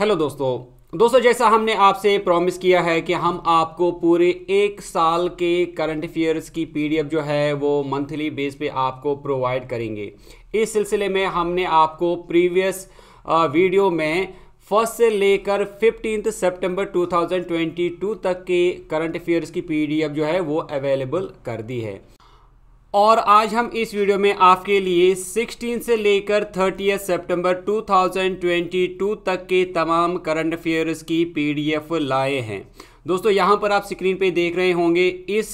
hello दोस्तों दोस्तों जैसा हमने आपसे प्रॉमिस किया है कि हम आपको पूरे एक साल के करंट अफेयर्स की पीडीएफ जो है वो मंथली बेस पे आपको प्रोवाइड करेंगे इस सिलसिले में हमने आपको प्रीवियस वीडियो में फर्स्ट से लेकर फिफ्टीन सितंबर 2022 तक के करंट अफेयर्स की पीडीएफ जो है वो अवेलेबल कर दी है और आज हम इस वीडियो में आपके लिए 16 से लेकर 30 सितंबर 2022 तक के तमाम करंट अफेयर्स की पीडीएफ लाए हैं दोस्तों यहां पर आप स्क्रीन पे देख रहे होंगे इस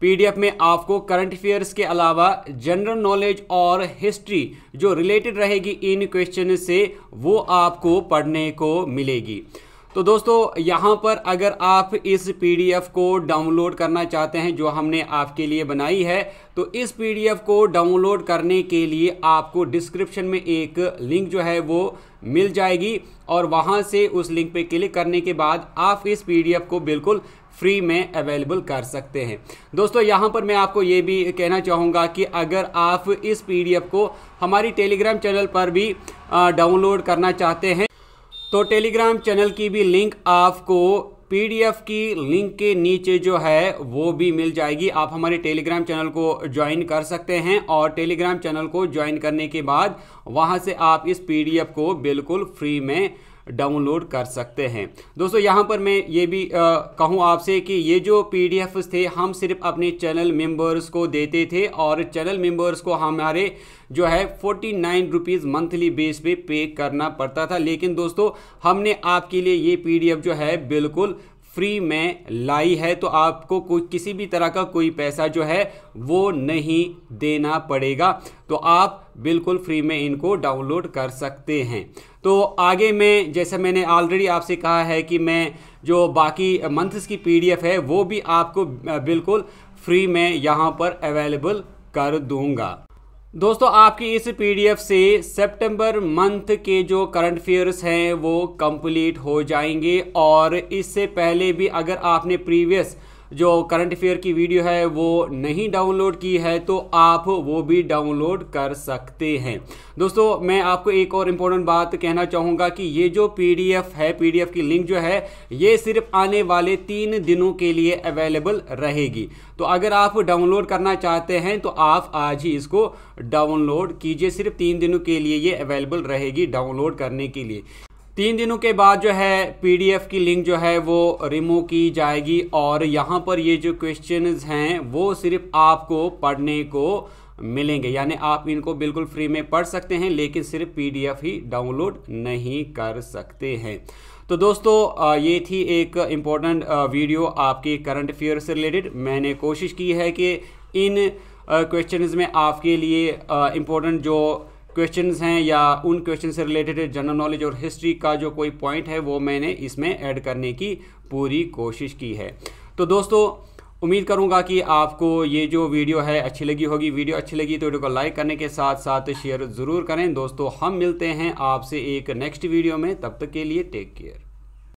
पीडीएफ में आपको करंट अफेयर्स के अलावा जनरल नॉलेज और हिस्ट्री जो रिलेटेड रहेगी इन क्वेश्चन से वो आपको पढ़ने को मिलेगी तो दोस्तों यहाँ पर अगर आप इस पीडीएफ को डाउनलोड करना चाहते हैं जो हमने आपके लिए बनाई है तो इस पीडीएफ को डाउनलोड करने के लिए आपको डिस्क्रिप्शन में एक लिंक जो है वो मिल जाएगी और वहाँ से उस लिंक पे क्लिक करने के बाद आप इस पीडीएफ को बिल्कुल फ्री में अवेलेबल कर सकते हैं दोस्तों यहाँ पर मैं आपको ये भी कहना चाहूँगा कि अगर आप इस पी को हमारी टेलीग्राम चैनल पर भी डाउनलोड करना चाहते हैं तो टेलीग्राम चैनल की भी लिंक आपको पीडीएफ की लिंक के नीचे जो है वो भी मिल जाएगी आप हमारे टेलीग्राम चैनल को ज्वाइन कर सकते हैं और टेलीग्राम चैनल को ज्वाइन करने के बाद वहाँ से आप इस पीडीएफ को बिल्कुल फ्री में डाउनलोड कर सकते हैं दोस्तों यहाँ पर मैं ये भी कहूँ आपसे कि ये जो पी थे हम सिर्फ अपने चैनल मेम्बर्स को देते थे और चैनल मेम्बर्स को हमारे जो है forty nine rupees monthly base पे पे करना पड़ता था लेकिन दोस्तों हमने आपके लिए ये एफ जो है बिल्कुल फ्री में लाई है तो आपको कोई किसी भी तरह का कोई पैसा जो है वो नहीं देना पड़ेगा तो आप बिल्कुल फ्री में इनको डाउनलोड कर सकते हैं तो आगे मैं जैसे मैंने ऑलरेडी आपसे कहा है कि मैं जो बाकी मंथ्स की पीडीएफ है वो भी आपको बिल्कुल फ्री में यहाँ पर अवेलेबल कर दूंगा दोस्तों आपकी इस पीडीएफ से सितंबर मंथ के जो करंट अफेयर्स हैं वो कंप्लीट हो जाएंगे और इससे पहले भी अगर आपने प्रीवियस जो करंट अफेयर की वीडियो है वो नहीं डाउनलोड की है तो आप वो भी डाउनलोड कर सकते हैं दोस्तों मैं आपको एक और इम्पोर्टेंट बात कहना चाहूँगा कि ये जो पीडीएफ है पीडीएफ की लिंक जो है ये सिर्फ आने वाले तीन दिनों के लिए अवेलेबल रहेगी तो अगर आप डाउनलोड करना चाहते हैं तो आप आज ही इसको डाउनलोड कीजिए सिर्फ तीन दिनों के लिए ये अवेलेबल रहेगी डाउनलोड करने के लिए तीन दिनों के बाद जो है पीडीएफ की लिंक जो है वो रिमूव की जाएगी और यहाँ पर ये जो क्वेश्चन हैं वो सिर्फ आपको पढ़ने को मिलेंगे यानी आप इनको बिल्कुल फ्री में पढ़ सकते हैं लेकिन सिर्फ पीडीएफ ही डाउनलोड नहीं कर सकते हैं तो दोस्तों ये थी एक इम्पॉर्टेंट वीडियो आपके करंट अफेयर से रिलेटेड मैंने कोशिश की है कि इन क्वेश्चन में आपके लिए इम्पोर्टेंट जो क्वेश्चन हैं या उन क्वेश्चन से रिलेटेड जनरल नॉलेज और हिस्ट्री का जो कोई पॉइंट है वो मैंने इसमें ऐड करने की पूरी कोशिश की है तो दोस्तों उम्मीद करूंगा कि आपको ये जो वीडियो है अच्छी लगी होगी वीडियो अच्छी लगी तो वीडियो को लाइक करने के साथ साथ शेयर ज़रूर करें दोस्तों हम मिलते हैं आपसे एक नेक्स्ट वीडियो में तब तक के लिए टेक केयर